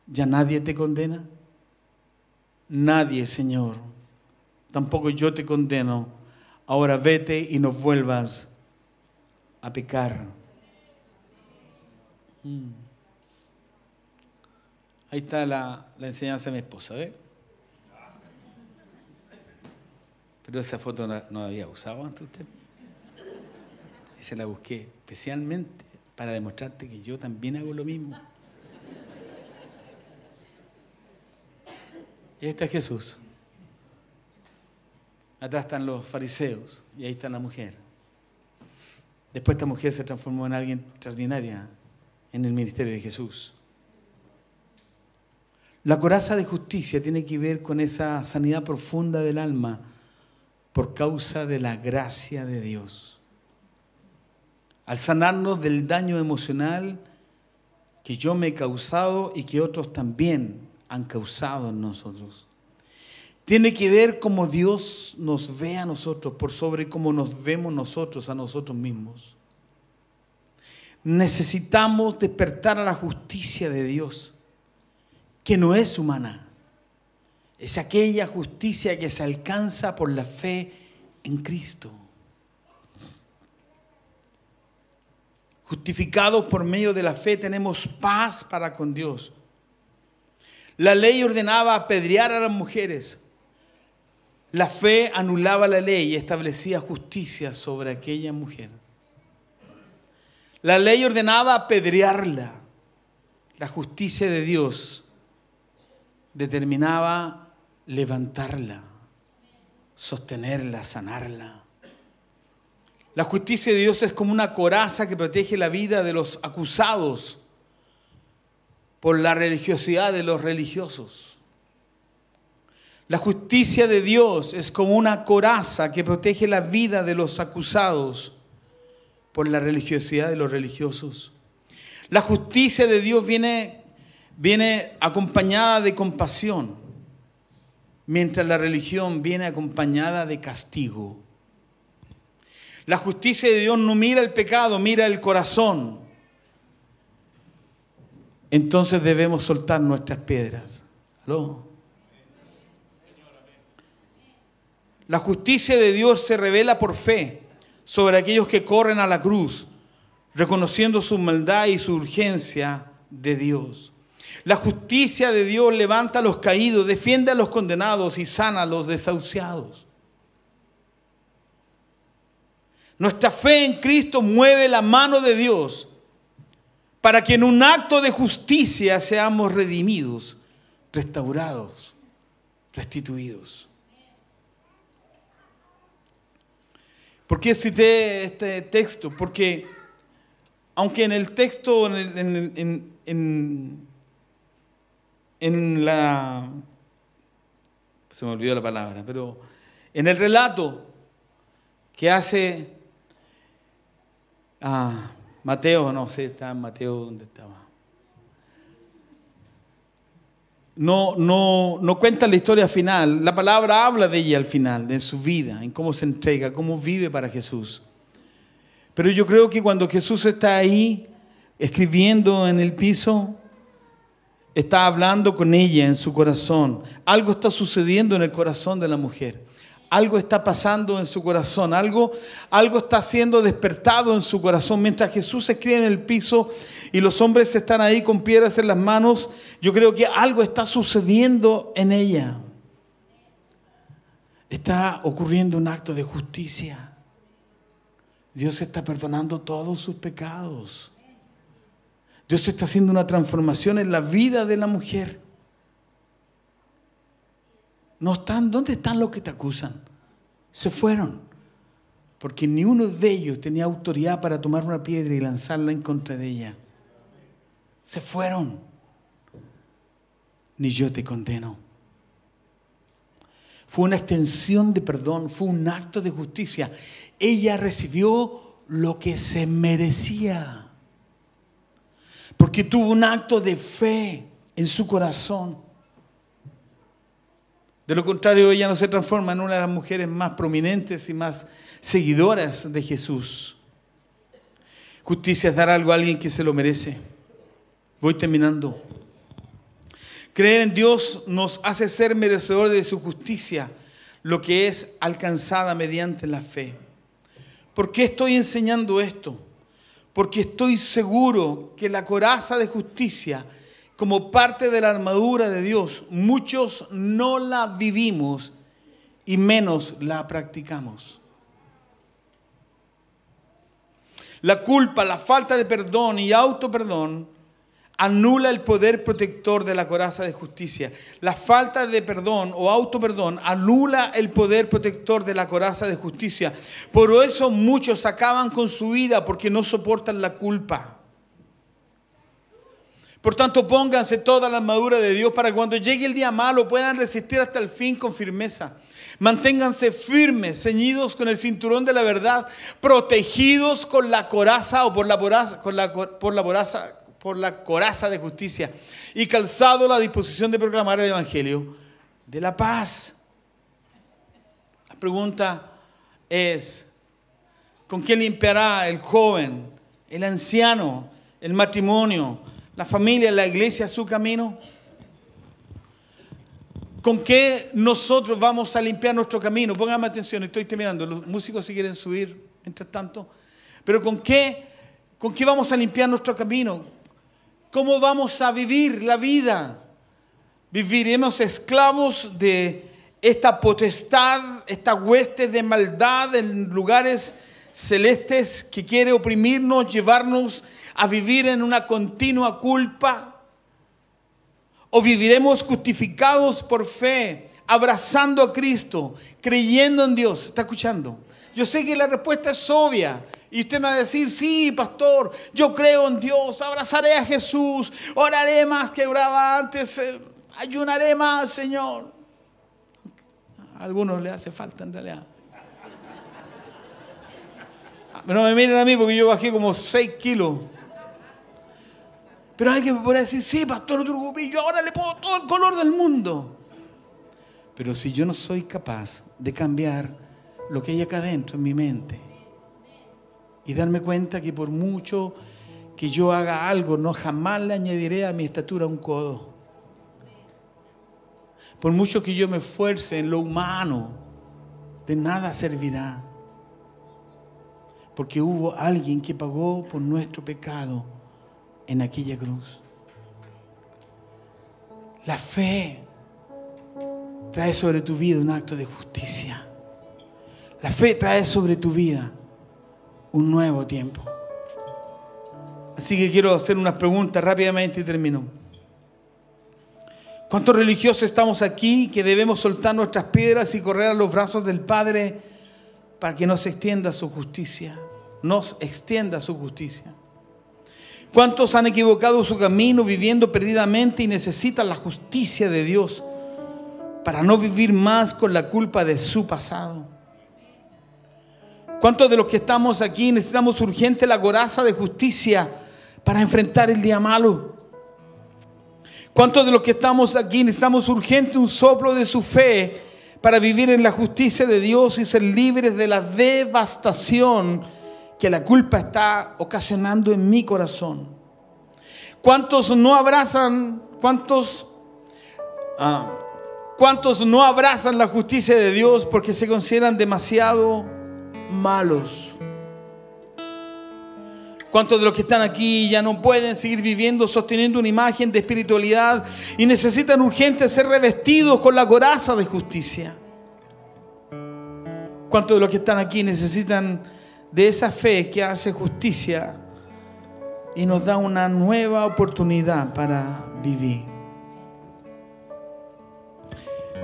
¿Ya nadie te condena? Nadie, Señor. Tampoco yo te condeno. Ahora vete y no vuelvas a pecar. Mm. Ahí está la, enseñanza de mi esposa, ¿ves? Pero esa foto no, la había usado antes usted. Y se la busqué especialmente para demostrarte que yo también hago lo mismo. Y ahí está Jesús. Atrás están los fariseos y ahí está la mujer. Después esta mujer se transformó en alguien extraordinaria en el ministerio de Jesús. La coraza de justicia tiene que ver con esa sanidad profunda del alma por causa de la gracia de Dios. Al sanarnos del daño emocional que yo me he causado y que otros también han causado en nosotros. Tiene que ver cómo Dios nos ve a nosotros por sobre cómo nos vemos nosotros a nosotros mismos. Necesitamos despertar a la justicia de Dios que no es humana. Es aquella justicia que se alcanza por la fe en Cristo. Justificados por medio de la fe tenemos paz para con Dios. La ley ordenaba apedrear a las mujeres. La fe anulaba la ley y establecía justicia sobre aquella mujer. La ley ordenaba apedrearla. La justicia de Dios determinaba levantarla, sostenerla, sanarla. La justicia de Dios es como una coraza que protege la vida de los acusados por la religiosidad de los religiosos. La justicia de Dios es como una coraza que protege la vida de los acusados por la religiosidad de los religiosos. La justicia de Dios viene viene acompañada de compasión, mientras la religión viene acompañada de castigo. La justicia de Dios no mira el pecado, mira el corazón. Entonces debemos soltar nuestras piedras. La justicia de Dios se revela por fe sobre aquellos que corren a la cruz, reconociendo su maldad y su urgencia de Dios. La justicia de Dios levanta a los caídos, defiende a los condenados y sana a los desahuciados. Nuestra fe en Cristo mueve la mano de Dios para que en un acto de justicia seamos redimidos, restaurados, restituidos. ¿Por qué cité este texto? Porque aunque en el texto, en, en la... se me olvidó la palabra, pero en el relato que hace ah, Mateo, no sé, está en Mateo ¿dónde estaba. No, no, no cuenta la historia final, la palabra habla de ella al final, de su vida, en cómo se entrega, cómo vive para Jesús. Pero yo creo que cuando Jesús está ahí escribiendo en el piso, está hablando con ella en su corazón. Algo está sucediendo en el corazón de la mujer. Algo está pasando en su corazón, algo, algo está siendo despertado en su corazón. Mientras Jesús se escribe en el piso y los hombres están ahí con piedras en las manos, yo creo que algo está sucediendo en ella. Está ocurriendo un acto de justicia. Dios está perdonando todos sus pecados. Dios está haciendo una transformación en la vida de la mujer. No están, ¿dónde están los que te acusan? Se fueron. Porque ni uno de ellos tenía autoridad para tomar una piedra y lanzarla en contra de ella. Se fueron. Ni yo te condeno. Fue una extensión de perdón, fue un acto de justicia. Ella recibió lo que se merecía porque tuvo un acto de fe en su corazón. De lo contrario, ella no se transforma en una de las mujeres más prominentes y más seguidoras de Jesús. Justicia es dar algo a alguien que se lo merece. Voy terminando. Creer en Dios nos hace ser merecedores de su justicia, lo que es alcanzada mediante la fe. ¿Por qué estoy enseñando esto? porque estoy seguro que la coraza de justicia, como parte de la armadura de Dios, muchos no la vivimos y menos la practicamos. La culpa, la falta de perdón y autoperdón anula el poder protector de la coraza de justicia. La falta de perdón o autoperdón anula el poder protector de la coraza de justicia. Por eso muchos acaban con su vida porque no soportan la culpa. Por tanto, pónganse toda la armadura de Dios para cuando llegue el día malo puedan resistir hasta el fin con firmeza. Manténganse firmes, ceñidos con el cinturón de la verdad, protegidos con la coraza o por la coraza, la, por la coraza por la coraza de justicia y calzado la disposición de proclamar el Evangelio de la paz. La pregunta es, ¿con quién limpiará el joven, el anciano, el matrimonio, la familia, la iglesia su camino? ¿Con qué nosotros vamos a limpiar nuestro camino? Pónganme atención, estoy terminando. Los músicos si quieren subir, mientras tanto. Pero ¿con qué, con qué vamos a limpiar nuestro camino? ¿Cómo vamos a vivir la vida? Viviremos esclavos de esta potestad, esta hueste de maldad en lugares celestes que quiere oprimirnos, llevarnos a vivir en una continua culpa. O viviremos justificados por fe, abrazando a Cristo, creyendo en Dios. ¿Está escuchando? Yo sé que la respuesta es obvia. Y usted me va a decir, sí, pastor, yo creo en Dios, abrazaré a Jesús, oraré más que oraba antes, eh, ayunaré más, Señor. A algunos le hace falta en realidad. No me miren a mí porque yo bajé como 6 kilos. Pero alguien me puede decir, sí, pastor, no yo ahora le pongo todo el color del mundo. Pero si yo no soy capaz de cambiar lo que hay acá adentro en mi mente. Y darme cuenta que por mucho que yo haga algo, no jamás le añadiré a mi estatura un codo. Por mucho que yo me esfuerce en lo humano, de nada servirá. Porque hubo alguien que pagó por nuestro pecado en aquella cruz. La fe trae sobre tu vida un acto de justicia. La fe trae sobre tu vida un nuevo tiempo. Así que quiero hacer unas preguntas rápidamente y termino. ¿Cuántos religiosos estamos aquí que debemos soltar nuestras piedras y correr a los brazos del Padre para que nos extienda su justicia? Nos extienda su justicia. ¿Cuántos han equivocado su camino viviendo perdidamente y necesitan la justicia de Dios para no vivir más con la culpa de su pasado? ¿Cuántos de los que estamos aquí necesitamos urgente la coraza de justicia para enfrentar el día malo? ¿Cuántos de los que estamos aquí necesitamos urgente un soplo de su fe para vivir en la justicia de Dios y ser libres de la devastación que la culpa está ocasionando en mi corazón? ¿Cuántos no abrazan, cuántos, ah, cuántos no abrazan la justicia de Dios porque se consideran demasiado malos. ¿Cuántos de los que están aquí ya no pueden seguir viviendo sosteniendo una imagen de espiritualidad y necesitan urgente ser revestidos con la coraza de justicia? ¿Cuántos de los que están aquí necesitan de esa fe que hace justicia y nos da una nueva oportunidad para vivir?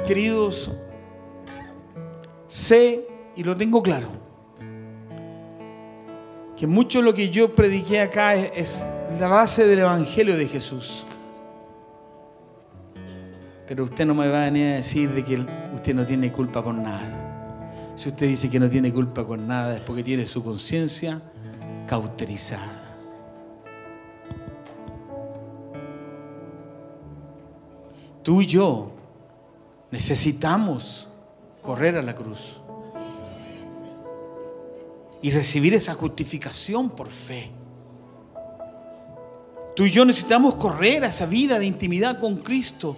Queridos, sé y lo tengo claro que mucho de lo que yo prediqué acá es, la base del Evangelio de Jesús. Pero usted no me va a venir a decir de que usted no tiene culpa por nada. Si usted dice que no tiene culpa con nada es porque tiene su conciencia cauterizada. Tú y yo necesitamos correr a la cruz y recibir esa justificación por fe. Tú y yo necesitamos correr a esa vida de intimidad con Cristo,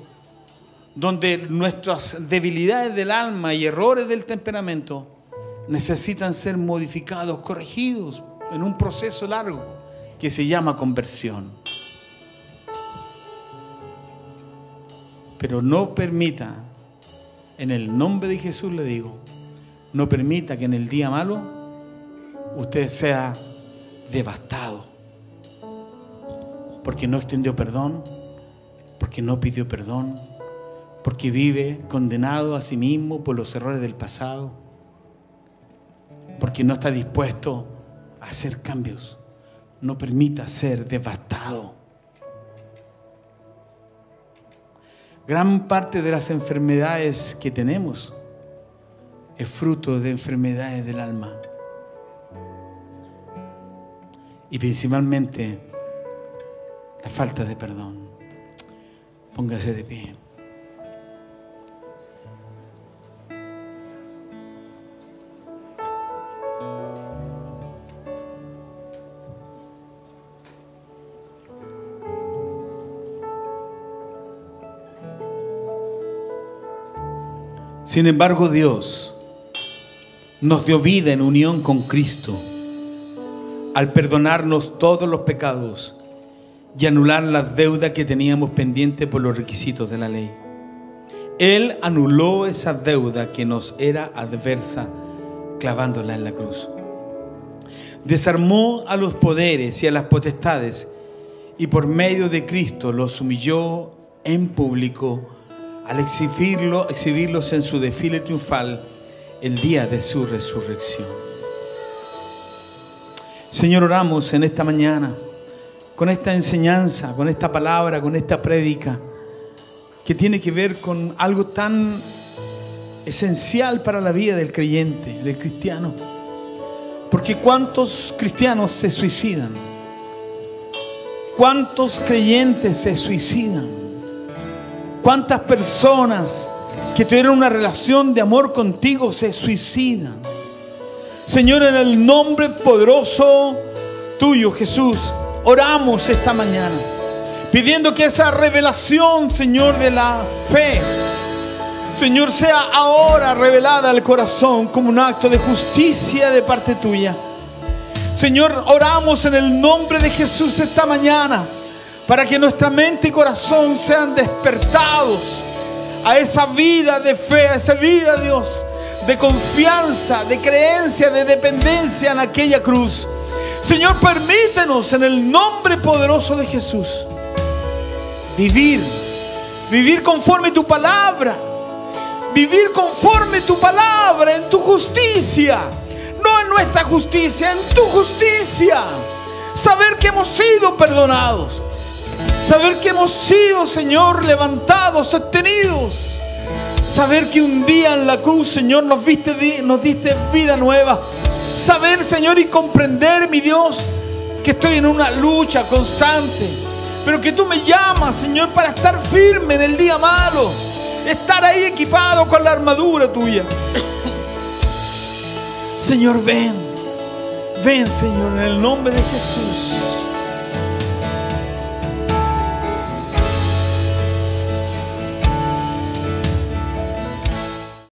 donde nuestras debilidades del alma y errores del temperamento necesitan ser modificados, corregidos en un proceso largo que se llama conversión. Pero no permita, en el nombre de Jesús le digo, no permita que en el día malo usted sea devastado. Porque no extendió perdón, porque no pidió perdón, porque vive condenado a sí mismo por los errores del pasado, porque no está dispuesto a hacer cambios. No permita ser devastado. Gran parte de las enfermedades que tenemos es fruto de enfermedades del alma y principalmente la falta de perdón. Póngase de pie. Sin embargo, Dios nos dio vida en unión con Cristo al perdonarnos todos los pecados y anular la deuda que teníamos pendiente por los requisitos de la ley. Él anuló esa deuda que nos era adversa, clavándola en la cruz. Desarmó a los poderes y a las potestades y por medio de Cristo los humilló en público al exhibirlos en su desfile triunfal el día de su resurrección. Señor, oramos en esta mañana con esta enseñanza, con esta palabra, con esta prédica, que tiene que ver con algo tan esencial para la vida del creyente, del cristiano. Porque cuántos cristianos se suicidan, cuántos creyentes se suicidan, cuántas personas que tuvieron una relación de amor contigo se suicidan. Señor, en el nombre poderoso tuyo, Jesús, oramos esta mañana, pidiendo que esa revelación, Señor, de la fe, Señor, sea ahora revelada al corazón como un acto de justicia de parte tuya. Señor, oramos en el nombre de Jesús esta mañana para que nuestra mente y corazón sean despertados a esa vida de fe, a esa vida, Dios, de confianza, de creencia, de dependencia en aquella cruz. Señor, permítenos en el nombre poderoso de Jesús vivir, vivir conforme tu palabra, vivir conforme tu palabra, en tu justicia, no en nuestra justicia, en tu justicia. Saber que hemos sido perdonados, saber que hemos sido, Señor, levantados, sostenidos Saber que un día en la cruz, Señor, nos, diste vida nueva. Saber, Señor, y comprender, mi Dios, que estoy en una lucha constante. Pero que tú me llamas, Señor, para estar firme en el día malo. Estar ahí equipado con la armadura tuya. Señor, ven. Ven, Señor, en el nombre de Jesús.